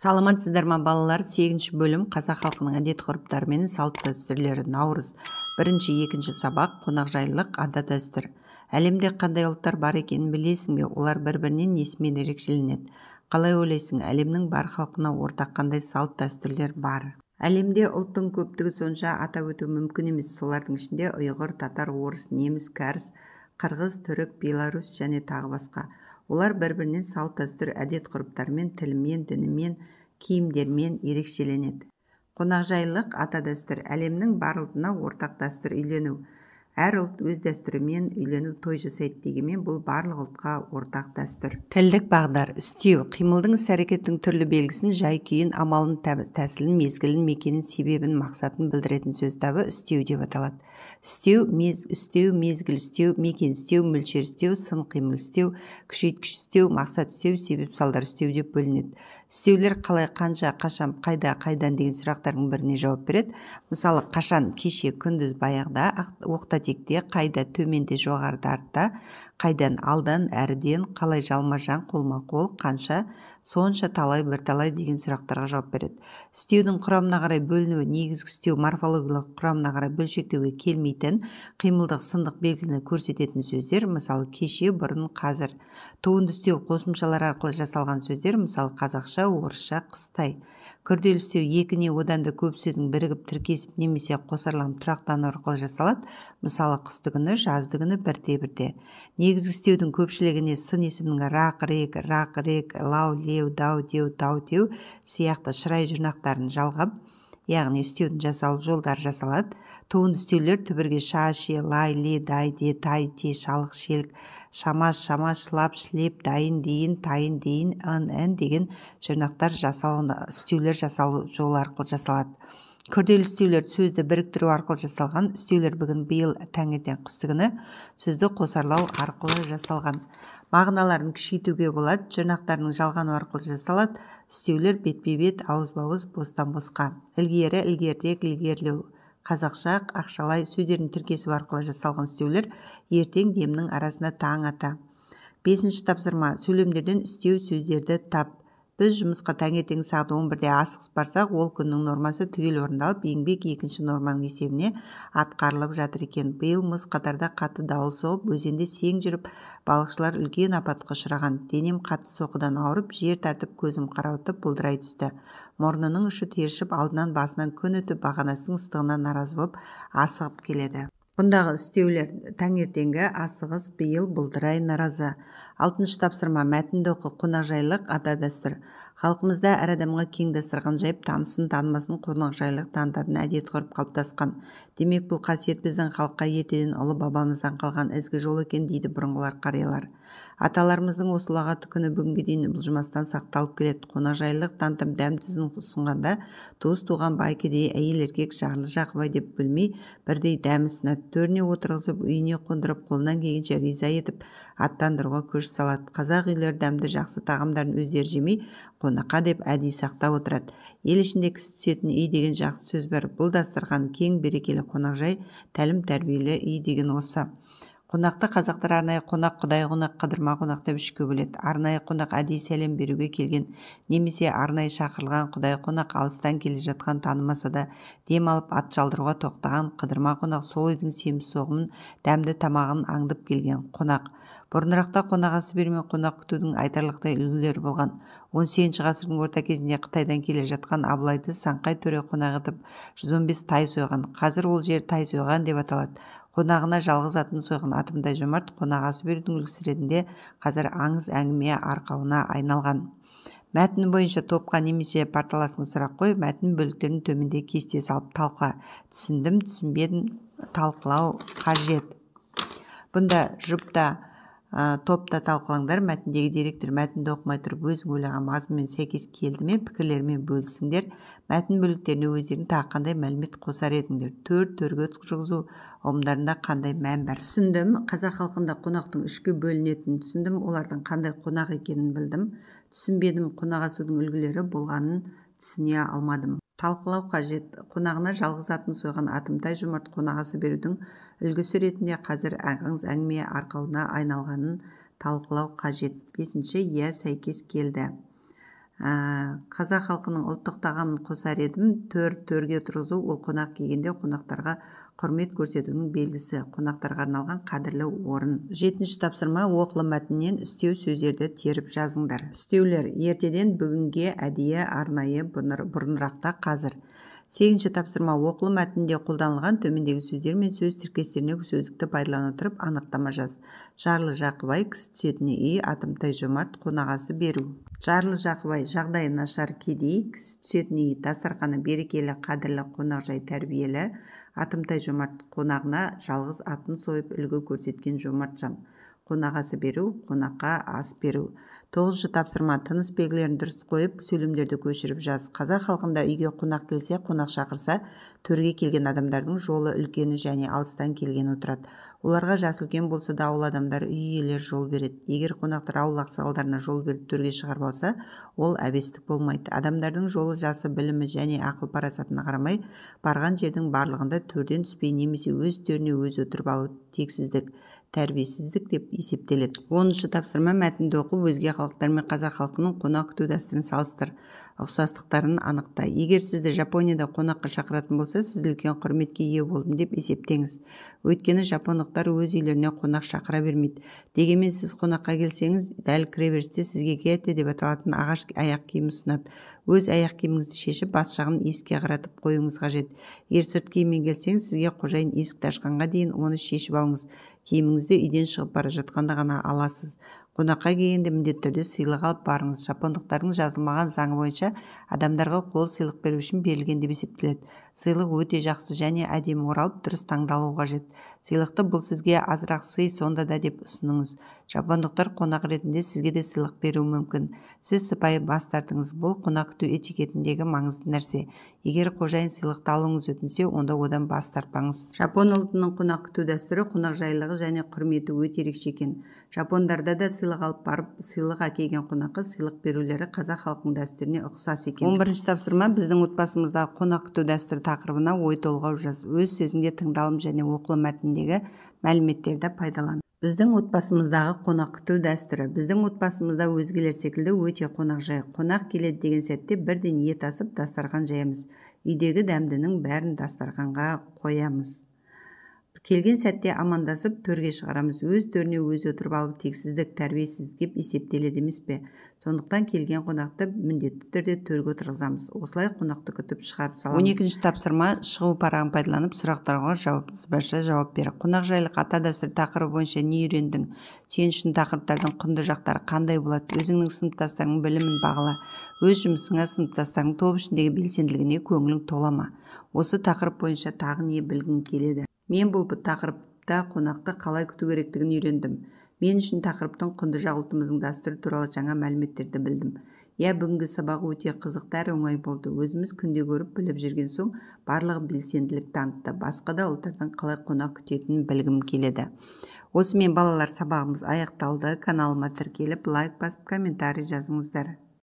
саламатсыздар ма балалар сегізінші бөлім қазақ халқының әдет ғұрыптары мен салт дәстүрлері наурыз бірінші екінші сабақ қонақжайлылық ада дәстүр әлемде қандай ұлттар бар екенін білесің бе олар бір бірінен несімен ерекшеленеді қалай ойлайсың әлемнің бар халқына ортақ қандай салт дәстүрлер бар әлемде ұлттың көптігі сонша атап өту мүмкін емес солардың ішінде ұйғыр татар орыс неміс кәріс қырғыз түрік беларусь және тағы басқа олар бір бірінен салт дәстүр әдет ғұрыптармен тілімен дінімен киімдермен ерекшеленеді қонақжайлық ата дәстүр әлемнің барлығына ортақ дәстүр үйлену әр ұлт өз дәстүрімен үйлену той жасайды дегенмен бұл барлық ұлтқа ортақ дәстүр тілдік бағдар үстеу қимылдың іс әрекеттің түрлі белгісін жай күйін амалын тәсілін мезгілін мекенін себебін мақсатын білдіретін сөз табы үстеу деп аталады үстеу мез үстеу мезгіл үстеу мекен үстеу мөлшер үстеу сын қимыл істеу күшейткіш істеу мақсат істеу себеп салдар үстеу деп бөлінеді үстеулер қалай қанша қашан қайда қайдан деген сұрақтардың біріне жауап береді мысалы қашан кеше күндіз баяғыда оқта текте қайда төменде жоғарыда артта қайдан алдан әріден қалай жалма жан қолма қол қанша сонша талай бірталай деген сұрақтарға жауап береді үстеудің құрамына қарай бөлінуі негізгі үстеу морфологиялық құрамына қарай бөлшектеуге келмейтін қимылдық сындық белгіні көрсететін сөздер мысалы кеше бұрын қазір туынды үстеу қосымшалары арқылы жасалған сөздер мысалы қазақша орысша қыстай күрделістеу екі не одан да көп сөздің бірігіп тіркесіп немесе қосарланып тұрақтану арқылы жасалады мысалы қыстыгүні жаздыгүні бірте бірте негізгі үстеудің көпшілігіне сын есімнің рақ рек рақ рек лау леу дау деу дау деу сияқты шырай жұрнақтарын жалғап яғни үстеудің жасалу жолдар жасалады Туын үстеулер түбірге ша ше лай ле дай де тай те шалық шелік шамаш шамаш шылап шілеп дайын дейін тайын дейін ын ән деген жұрнақтар жасалу үстеулер жасалу жолы арқылы жасалады күрделі үстеулер сөзді біріктіру арқылы жасалған үстеулер бүгін биыл таңертең қыстыгүні сөзді қосарлау арқылы жасалған мағыналарын күшейтуге болады жұрнақтарының жалғану арқылы жасалады үстеулер бетпе бет ауызба ауыз бостан босқа ілгері ілгерірек ілгерілеу қазақша ақшалай сөздердің тіркесу арқылы жасалған үстеулер ертең демнің арасында таң ата бесінші тапсырма сөйлемдерден үстеу сөздерді тап біз жұмысқа таңертеңгі сағат 11-де асығыс барсақ ол күннің нормасы түгел орындалып еңбек екінші норманың есебіне атқарылып жатыр екен биыл мұз қатарда қатты дауыл соғып өзенде сең жүріп балықшылар үлкен апатқа ұшыраған денем қатты соққыдан ауырып жер тартып көзім қарауытып бұлдырай түсті мұрнының ұшы тершіп алдынан басынан күн өтіп бағанасының ыстығына наразы болып асығып келеді бұндағы үстеулер таңертеңгі асығыс биыл бұлдырай наразы алтыншы тапсырма мәтінді оқы қонақжайлық ата дәстүр халқымызда әр адамға кең дастархан жайып танысын танымасын қонақжайлық танытатын әдет ғұрып қалыптасқан демек бұл қасиет біздің халыққа ертеден ұлы бабамыздан қалған ізгі жол екен дейді бұрынғылар қариялар аталарымыздың осы ұлағатты күні бүгінге дейін бұлжымастан сақталып келеді қонақжайлық танытып дәм тұзын ұсынғанда туыс туған бай кедей әйел еркек жарлы жақыбай деп бөлмей бірдей дәм ұсынады төріне отырғызып үйіне қондырып қолынан келгенше риза етіп аттандыруға көш салады қазақ үйлері дәмді жақсы тағамдарын өздері жемей қонаққа деп әдейі сақтап отырады ел ішінде кісі түсетін үй деген жақсы сөз бар бұл дастархан кең берекелі қонақжай тәлім тәрбиелі үй деген осы қонақты қазақтар арнайы қонақ құдай қонақ қыдырма қонақ деп үшке бөледі арнайы қонақ әдейі сәлем беруге келген немесе арнайы шақырылған құдай қонақ алыстан келе жатқан танымаса да демалып алып ат шалдыруға тоқтаған қыдырма қонақ сол үйдің соғымын дәмді тамағын аңдып келген қонақ бұрынырақта қонақасы бермей қонақ күтудің айтарлықтай үлгілері болған он сегізінші ғасырдың орта кезінде қытайдан келе жатқан абылайды саңқай төре қонақ етіп бес тай сойған қазір ол жер тай сойған деп аталады қонағына жалғыз атын сойған атымдай жомарт қонағасы берудің үлгісі ретінде қазір аңыз әңгіме арқауына айналған мәтін бойынша топқа немесе порталасыңа сұрақ қой мәтін бөліктерін төменде кесте салып талқа түсіндім түсінбедім талқылау қажет бұнда жұпта ә, топта талқылаңдар мәтіндегі деректер мәтінді оқымай тұрып өзің ойлаған мазмұнмен сәйкес келді ме пікірлерімен бөлісіңдер мәтін бөліктеріне өздерің тағы қандай мәлімет қосар едіңдер төрт төрге жүргізу ұғымдарында қандай мән бар түсіндім қазақ халқында қонақтың үшке бөлінетінін түсіндім олардың қандай қонақ екенін білдім түсінбедім қонақ асудың үлгілері болғанын түсіне алмадым талқылау қажет қонағына жалғыз атын сойған атымтай жомарт қонағасы берудің үлгісі ретінде қазір аңыз әңгіме арқауына айналғанын талқылау қажет бесінші иә сәйкес келді ә, қазақ халқының ұлттық тағамын қосар едім төр төрге тұрғызу ол қонақ келгенде қонақтарға құрмет көрсетудің белгісі қонақтарға арналған қадірлі орын жетінші тапсырма оқылы мәтіннен үстеу сөздерді теріп жазыңдар үстеулер ертеден бүгінге әдейі арнайы бұрынырақта қазір сегізінші тапсырма оқылы мәтінде қолданылған төмендегі сөздер мен сөз тіркестеріне сөздікті пайдалана отырып анықтама жаз жарлы жақыбай кісі түсетін үй атымтай жомарт қонағасы беру жарлы жақыбай жағдайы нашар кедей кісі түсетін үй дастарханы берекелі қадірлі қонақжай тәрбиелі атымтай жомарт қонағына жалғыз атын сойып үлгі көрсеткен жомарт жан қонақасы беру қонаққа ас беру тоғызыншы тапсырма тыныс белгілерін дұрыс қойып сөйлемдерді көшіріп жаз қазақ халқында үйге қонақ келсе қонақ шақырса төрге келген адамдардың жолы үлкені және алыстан келген отырады оларға жасы үлкен болса да ауыл адамдары үй иелері жол береді егер қонақтар ауыл ақсақалдарына жол беріп төрге шығарып алса ол әбестік болмайды адамдардың жолы жасы білімі және ақыл парасатына қарамай барған жердің барлығында төрден түспей немесе өз төріне өзі отырып алу тексіздік тәрбиесіздік деп есептеледі оныншы тапсырма мәтінді оқып өзге халықтар мен қазақ халқының қонақ күту дәстүрін салыстыр ұқсастықтарын анықта егер сізді жапонияда қонаққа шақыратын болса сіз үлкен құрметке ие болдым деп есептеңіз өйткені жапондықтар өз үйлеріне қонақ шақыра бермейді дегенмен сіз қонаққа келсеңіз дәл кіреберісте сізге гете деп аталатын ағаш аяқ киім ұсынады өз аяқ киіміңізді шешіп бас жағын есікке қаратып қоюыңыз қажет егер сырт киіммен келсеңіз сізге қожайын есікті ашқанға дейін оны шешіп алыңыз киіміңізді үйден шығып бара жатқанда ғана аласыз қонаққа келгенде міндетті түрде сыйлық алып барыңыз жапондықтардың жазылмаған заңы бойынша адамдарға қол сыйлық беру үшін берілген деп есептеледі сыйлық өте жақсы және әдемі оралып дұрыс таңдалуы қажет сыйлықты бұл сізге азырақ сый сонда да деп ұсыныңыз жапондықтар қонақ ретінде сізге де сыйлық беруі мүмкін сіз сыпайы бас тартыңыз бұл қонақ күту этикетіндегі маңызды нәрсе егер қожайын сыйлықты алуыңыз өтінсе онда одан бас тартпаңыз жапон ұлтының қонақ күту дәстүрі қонақжайлылығы және құрметі өте ерекше екен жапондарда да сыйлық алып барып сыйлық әкелген қонаққа сыйлық берулері қазақ халқының дәстүріне ұқсас екен он бірінші тапсырма біздің отбасымыздағы қонақ күту дәстүрі тақырыбына ой толғау жаз өз сөзіңде тыңдалым және оқылым мәтіндегі мәліметтерді пайдалан біздің отбасымыздағы қонақ күту дәстүрі біздің отбасымызда өзгелер секілді өте қонақжай қонақ келеді деген сәтте бірден ет асып дастархан жаямыз үйдегі дәмдінің бәрін дастарханға қоямыз келген сәтте амандасып төрге шығарамыз өз төріне өз отырып алып тексіздік тәрбиесіздік деп есептеледі емес пе сондықтан келген қонақты міндетті түрде төрге отырғызамыз осылай қонақты күтіп шығарып саламыз он екінші тапсырма шығу парағын пайдаланып сұрақтарға жауап жауап бер қонақжайлық жайлық ата дәстүр тақырыбы бойынша не үйрендің сен үшін тақырыптардың құнды жақтары қандай болады өзіңнің сыныптастарыңның білімін бағала өз жұмысыңа сыныптастарыңның топ ішіндегі белсенділігіне көңілің толама осы тақырып бойынша тағы не білгің келеді мен бұл тақырыпта қонақты қалай күту керектігін үйрендім мен үшін тақырыптың құнды ұлтымыздың дәстүрі туралы жаңа мәліметтерді білдім иә бүгінгі сабақ өте қызықты әрі оңай болды өзіміз күнде көріп біліп жүрген соң барлығы белсенділік танытты басқа да ұлттардан қалай қонақ күтетінін білгім келеді осымен балалар сабағымыз аяқталды каналыма тіркеліп лайк басып комментарий жазыңыздар